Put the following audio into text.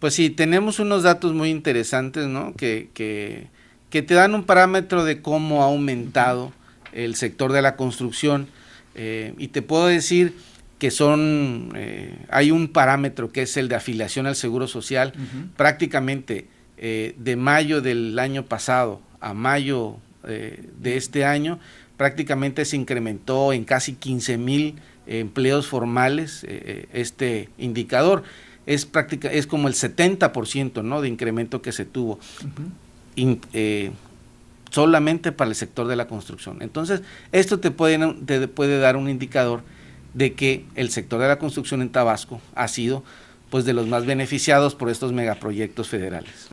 pues sí, tenemos unos datos muy interesantes, Que, que, te dan un parámetro de cómo ha aumentado el sector de la construcción. Eh, y te puedo decir que son, eh, hay un parámetro que es el de afiliación al Seguro Social, prácticamente eh, de mayo del año pasado a mayo de este año, prácticamente se incrementó en casi 15 mil empleos formales este indicador es, práctica, es como el 70% ¿no? de incremento que se tuvo. Eh, solamente para el sector de la construcción. Entonces, esto te puede, puede dar un indicador de que el sector de la construcción en Tabasco ha sido pues de los más beneficiados por estos megaproyectos federales.